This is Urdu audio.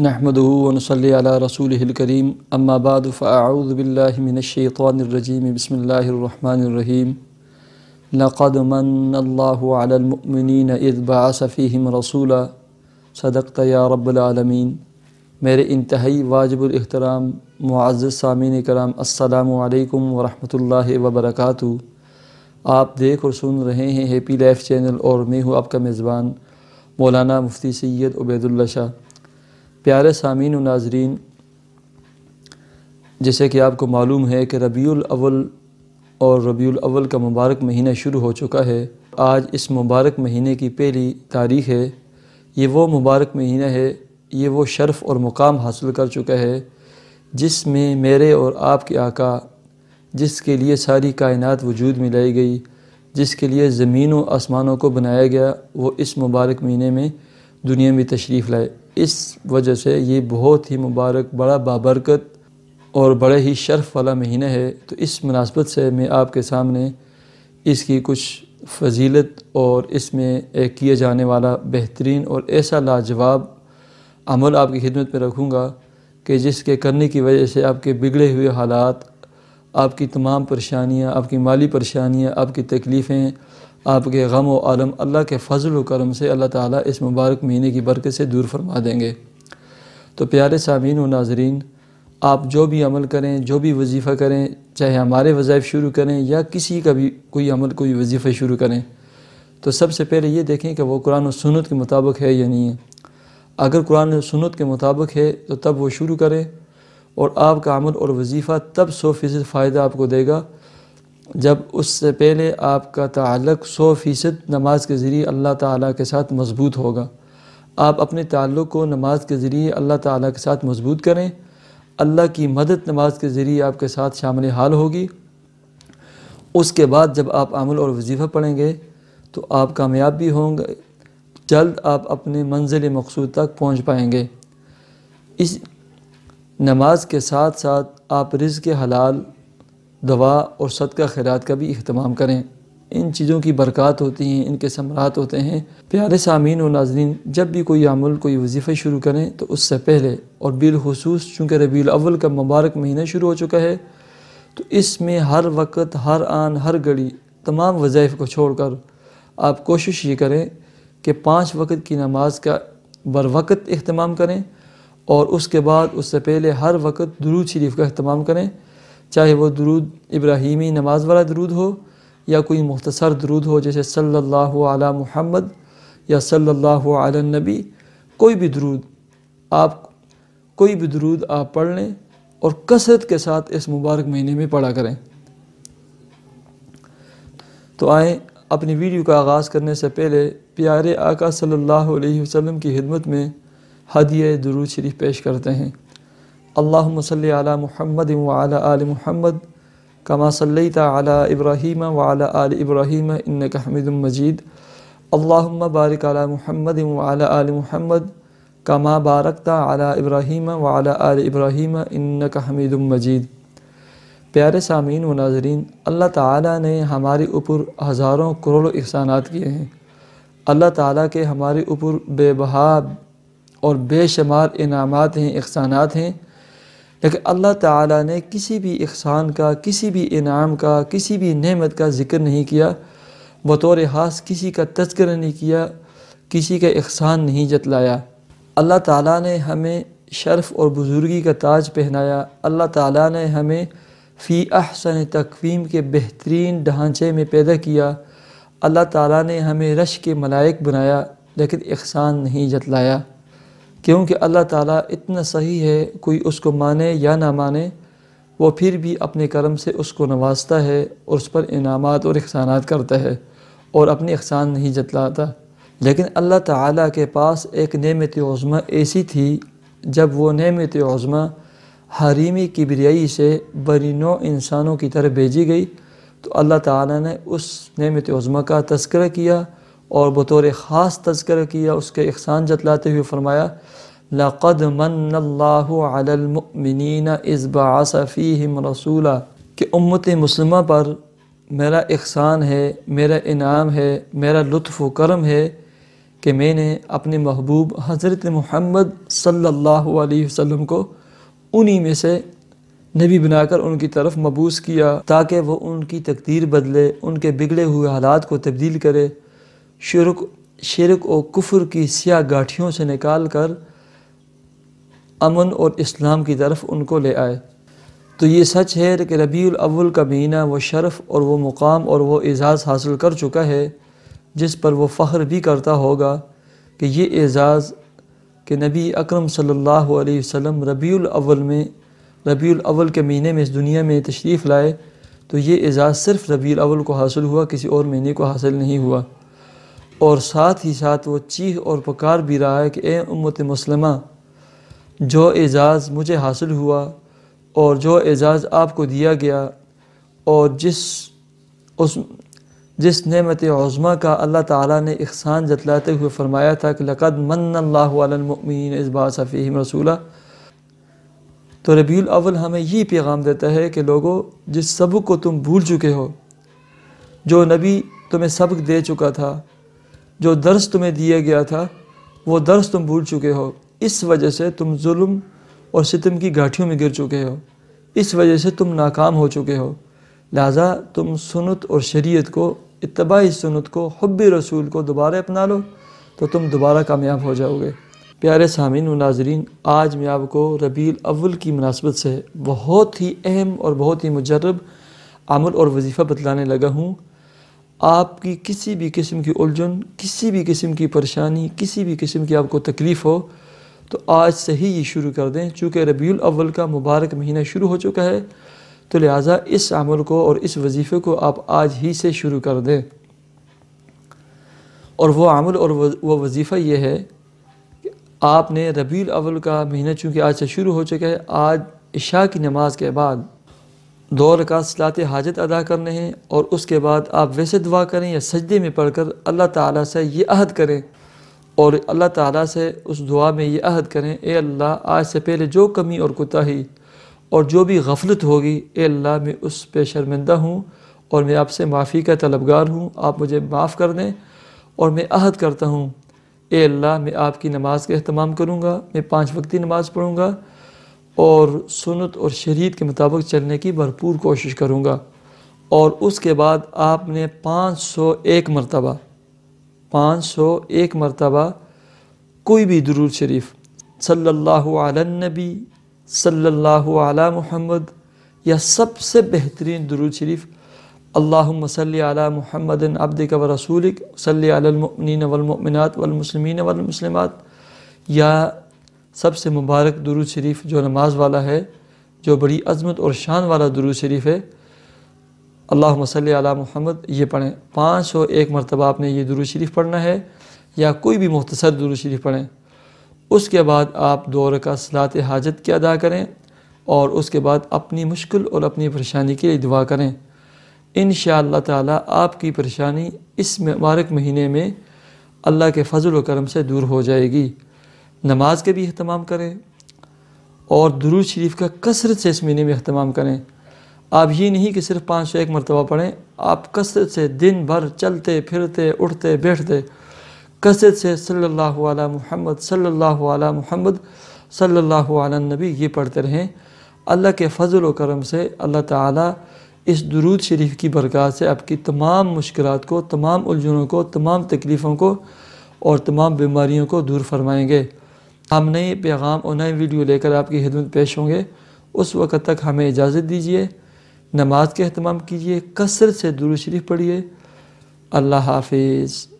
نحمدونص رسول الکریم امّاد من المنشیقن الرجیم بسم اللہ الرحمٰن الرحیم نَقََََََََََََََََََََََََََََََََََََََََََََََََََ رسولا رسول صدق رب العالمین میرے انتہائی واجب الاحترام معزز سامعین کرام السلام علیکم ورحمۃ اللہ وبرکاتہ آپ دیکھ اور سن رہے ہیں ہیپی لائف چینل اور میں ہوں آپ کا میزبان مولانا مفتی سید عبید اللہ شاہ پیارے سامعین و ناظرین جیسے کہ آپ کو معلوم ہے کہ ربیع الاول اور ربیع الاول کا مبارک مہینہ شروع ہو چکا ہے آج اس مبارک مہینے کی پہلی تاریخ ہے یہ وہ مبارک مہینہ ہے یہ وہ شرف اور مقام حاصل کر چکا ہے جس میں میرے اور آپ کے آقا جس کے لیے ساری کائنات وجود میں لائی گئی جس کے لیے زمین و آسمانوں کو بنایا گیا وہ اس مبارک مہینے میں دنیا میں تشریف لائے اس وجہ سے یہ بہت ہی مبارک بڑا بابرکت اور بڑے ہی شرف والا مہینہ ہے تو اس مناسبت سے میں آپ کے سامنے اس کی کچھ فضیلت اور اس میں کیا جانے والا بہترین اور ایسا لاجواب عمل آپ کی خدمت میں رکھوں گا کہ جس کے کرنے کی وجہ سے آپ کے بگڑے ہوئے حالات آپ کی تمام پریشانیاں آپ کی مالی پریشانیاں آپ کی تکلیفیں آپ کے غم و عالم اللہ کے فضل و کرم سے اللہ تعالیٰ اس مبارک مہینے کی برکت سے دور فرما دیں گے تو پیارے سامعین و ناظرین آپ جو بھی عمل کریں جو بھی وظیفہ کریں چاہے ہمارے وظائف شروع کریں یا کسی کا بھی کوئی عمل کوئی وظیفہ شروع کریں تو سب سے پہلے یہ دیکھیں کہ وہ قرآن و سنت کے مطابق ہے یا نہیں ہے اگر قرآن و سنت کے مطابق ہے تو تب وہ شروع کریں اور آپ کا عمل اور وظیفہ تب سو فیصد فائدہ آپ کو دے گا جب اس سے پہلے آپ کا تعلق سو فیصد نماز کے ذریعے اللہ تعالیٰ کے ساتھ مضبوط ہوگا آپ اپنے تعلق کو نماز کے ذریعے اللہ تعالیٰ کے ساتھ مضبوط کریں اللہ کی مدد نماز کے ذریعے آپ کے ساتھ شامل حال ہوگی اس کے بعد جب آپ عمل اور وظیفہ پڑھیں گے تو آپ کامیاب بھی ہوں گے جلد آپ اپنے منزل مقصود تک پہنچ پائیں گے اس نماز کے ساتھ ساتھ آپ رزق حلال دوا اور صدقہ خیرات کا بھی اہتمام کریں ان چیزوں کی برکات ہوتی ہیں ان کے ثمرات ہوتے ہیں پیارے سامعین و ناظرین جب بھی کوئی عمل کوئی وظیفہ شروع کریں تو اس سے پہلے اور بالخصوص چونکہ ربی الاول کا مبارک مہینہ شروع ہو چکا ہے تو اس میں ہر وقت ہر آن ہر گھڑی تمام وظائف کو چھوڑ کر آپ کوشش یہ کریں کہ پانچ وقت کی نماز کا بروقت اہتمام کریں اور اس کے بعد اس سے پہلے ہر وقت درود شریف کا اہتمام کریں چاہے وہ درود ابراہیمی نماز والا درود ہو یا کوئی مختصر درود ہو جیسے صلی اللہ علی محمد یا صلی اللہ علی نبی کوئی بھی درود آپ کوئی بھی درود آپ پڑھ لیں اور کثرت کے ساتھ اس مبارک مہینے میں پڑھا کریں تو آئیں اپنی ویڈیو کا آغاز کرنے سے پہلے پیارے آقا صلی اللہ علیہ وسلم کی خدمت میں ہدیہ درود شریف پیش کرتے ہیں اللہ علی محمد امع آل محمد کما صلیت علی ابراہیم ولی آل ابراہیم انکا حمید مجید اللہم بارک علی محمد امعٰ آل محمد کما بارکتا علی ابراہیم وعلیٰ آل ابراہیم انکا حمید مجید پیارے سامعین و ناظرین اللہ تعالیٰ نے ہمارے اوپر ہزاروں کروڑوں احسانات کیے ہیں اللہ تعالیٰ کے ہمارے اوپر بے بہاب اور بے شمار انعامات ہیں احسانات ہیں لیکن اللہ تعالیٰ نے کسی بھی اقسان کا کسی بھی انعام کا کسی بھی نعمت کا ذکر نہیں کیا بطور حاص کسی کا تذکر نہیں کیا کسی کا اقسان نہیں جتلایا اللہ تعالیٰ نے ہمیں شرف اور بزرگی کا تاج پہنایا اللہ تعالیٰ نے ہمیں فی احسن تقویم کے بہترین ڈھانچے میں پیدا کیا اللہ تعالیٰ نے ہمیں رش کے ملائک بنایا لیکن اقسان نہیں جتلایا کیونکہ اللہ تعالیٰ اتنا صحیح ہے کوئی اس کو مانے یا نہ مانے وہ پھر بھی اپنے کرم سے اس کو نوازتا ہے اور اس پر انعامات اور احسانات کرتا ہے اور اپنی اخسان نہیں جتلاتا لیکن اللہ تعالیٰ کے پاس ایک نعمت عظمہ ایسی تھی جب وہ نعمت عظمہ حریمی کبریائی سے بری نو انسانوں کی طرح بھیجی گئی تو اللہ تعالیٰ نے اس نعمت عظمہ کا تذکرہ کیا اور بطور خاص تذکر کیا اس کے احسان جتلاتے ہوئے فرمایا لَقَدْ مَنَّ اللَّهُ عَلَى الْمُؤْمِنِينَ اِذْ بَعَسَ فِيهِمْ رَسُولًا کہ امت مسلمہ پر میرا اخسان ہے میرا انعام ہے میرا لطف و کرم ہے کہ میں نے اپنے محبوب حضرت محمد صلی اللہ علیہ وسلم کو انہی میں سے نبی بنا کر ان کی طرف مبوس کیا تاکہ وہ ان کی تقدیر بدلے ان کے بگڑے ہوئے حالات کو تبدیل کرے شرک شرک و کفر کی سیاہ گاٹھیوں سے نکال کر امن اور اسلام کی طرف ان کو لے آئے تو یہ سچ ہے کہ ربیع الاول کا مہینہ وہ شرف اور وہ مقام اور وہ اعزاز حاصل کر چکا ہے جس پر وہ فخر بھی کرتا ہوگا کہ یہ اعزاز کہ نبی اکرم صلی اللہ علیہ وسلم ربیع الاول میں ربیع الاول کے مہینے میں اس دنیا میں تشریف لائے تو یہ اعزاز صرف ربیع الاول کو حاصل ہوا کسی اور مہینے کو حاصل نہیں ہوا اور ساتھ ہی ساتھ وہ چیخ اور پکار بھی رہا ہے کہ اے امت مسلمہ جو اعزاز مجھے حاصل ہوا اور جو اعزاز آپ کو دیا گیا اور جس اس جس نعمت عظمہ کا اللہ تعالیٰ نے احسان جتلاتے ہوئے فرمایا تھا کہ لقد مَََنََََََََََ اللّہ علمين اصبا صفیم رسولہ تو ربیع الاول ہمیں یہ پیغام دیتا ہے کہ لوگوں جس سبق کو تم بھول چکے ہو جو نبی تمہیں سبق دے چکا تھا جو درس تمہیں دیا گیا تھا وہ درس تم بھول چکے ہو اس وجہ سے تم ظلم اور ستم کی گاٹھیوں میں گر چکے ہو اس وجہ سے تم ناکام ہو چکے ہو لہذا تم سنت اور شریعت کو اتباعی سنت کو حب رسول کو دوبارہ اپنا لو تو تم دوبارہ کامیاب ہو جاؤ گے پیارے سامعین و ناظرین آج میں آپ کو ربیع الاول کی مناسبت سے بہت ہی اہم اور بہت ہی مجرب عمل اور وظیفہ بتلانے لگا ہوں آپ کی کسی بھی قسم کی الجھن کسی بھی قسم کی پریشانی کسی بھی قسم کی آپ کو تکلیف ہو تو آج سے ہی یہ شروع کر دیں چونکہ ربیع الاول کا مبارک مہینہ شروع ہو چکا ہے تو لہٰذا اس عمل کو اور اس وظیفے کو آپ آج ہی سے شروع کر دیں اور وہ عمل اور وہ وظیفہ یہ ہے کہ آپ نے ربیع الاول کا مہینہ چونکہ آج سے شروع ہو چکا ہے آج عشاء کی نماز کے بعد دو رکعت صلات حاجت ادا کرنے ہیں اور اس کے بعد آپ ویسے دعا کریں یا سجدے میں پڑھ کر اللہ تعالیٰ سے یہ عہد کریں اور اللہ تعالیٰ سے اس دعا میں یہ عہد کریں اے اللہ آج سے پہلے جو کمی اور کتا ہی اور جو بھی غفلت ہوگی اے اللہ میں اس پہ شرمندہ ہوں اور میں آپ سے معافی کا طلبگار ہوں آپ مجھے معاف کر دیں اور میں عہد کرتا ہوں اے اللہ میں آپ کی نماز کا اہتمام کروں گا میں پانچ وقتی نماز پڑھوں گا اور سنت اور شریعت کے مطابق چلنے کی بھرپور کوشش کروں گا اور اس کے بعد آپ نے پانچ سو ایک مرتبہ پانچ سو ایک مرتبہ کوئی بھی درود شریف صلی اللہ علی نبی صلی اللہ علی محمد یا سب سے بہترین اللہم صلی اللہ محمد عبدک و رسولک صلی علی المؤمنین والمؤمنات والمسلمین والمسلمات یا سب سے مبارک درود شریف جو نماز والا ہے جو بڑی عظمت اور شان والا درود شریف ہے اللہ صلی علی محمد یہ پڑھیں پانچ سو ایک مرتبہ آپ نے یہ درود شریف پڑھنا ہے یا کوئی بھی مختصر درود شریف پڑھیں اس کے بعد آپ دور کا صلاح حاجت کی ادا کریں اور اس کے بعد اپنی مشکل اور اپنی پریشانی کے لیے دعا کریں انشاءاللہ تعالی آپ کی پریشانی اس مبارک مہینے میں اللہ کے فضل و کرم سے دور ہو جائے گی نماز کے بھی اہتمام کریں اور درود شریف کا کثرت سے اس مہینے میں اہتمام کریں آپ یہ نہیں کہ صرف پانچ سو ایک مرتبہ پڑھیں آپ کثرت سے دن بھر چلتے پھرتے اٹھتے بیٹھتے کثرت سے صلی اللہ علیہ محمد صلی اللہ علیہ محمد صلی اللہ علیہ نبی یہ پڑھتے رہیں اللہ کے فضل و کرم سے اللہ تعالیٰ اس درود شریف کی برکات سے آپ کی تمام مشکلات کو تمام الجھنوں کو تمام تکلیفوں کو اور تمام بیماریوں کو دور فرمائیں گے ہم نئے پیغام اور نئے ویڈیو لے کر آپ کی حدمت پیش ہوں گے اس وقت تک ہمیں اجازت دیجیے نماز کے اہتمام کیجیے کسر سے دور شریف پڑھیے اللہ حافظ